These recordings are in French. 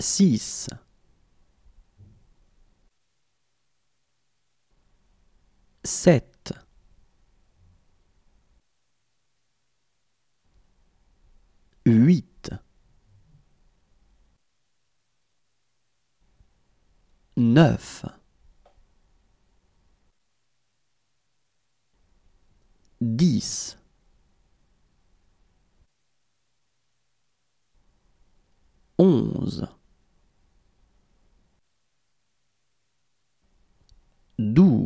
six sept huit neuf dix onze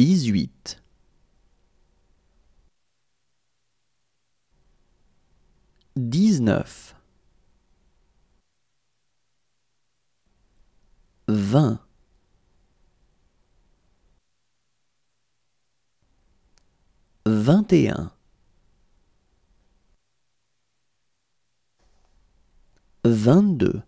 18 19 20 21 22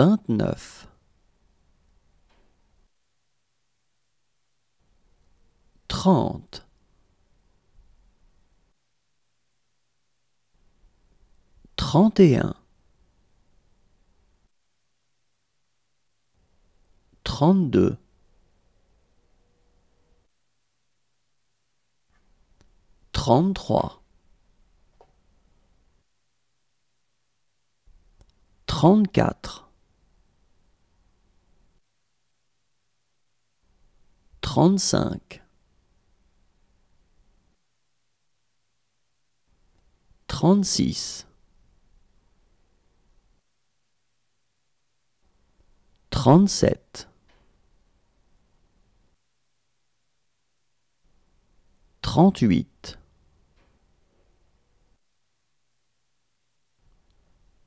29 30 31 32 33 34 35 36 37 38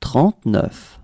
39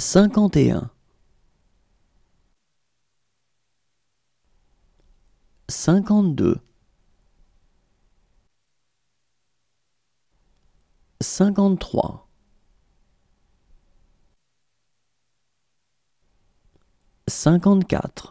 51 52 53 54 55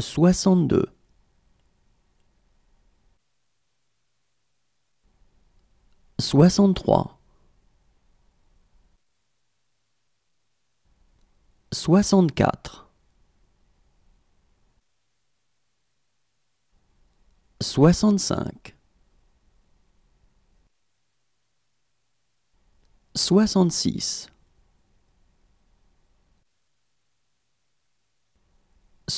62 63 64 65 66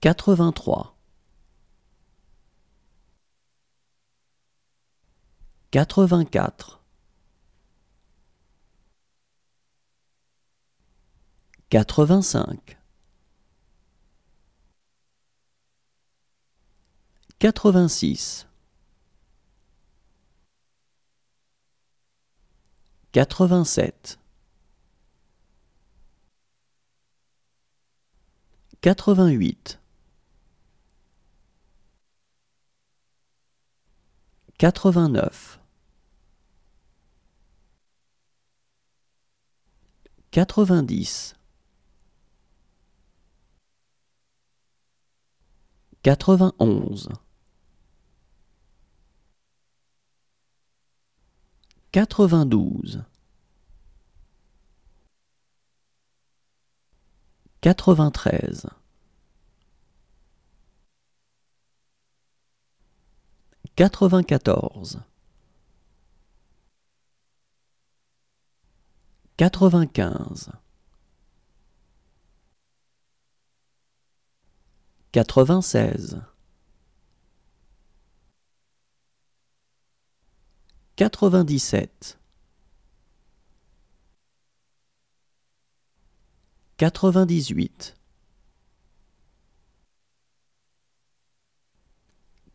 83 84 85 86 87 88 89 90 91 92 93 94 95 96 97 98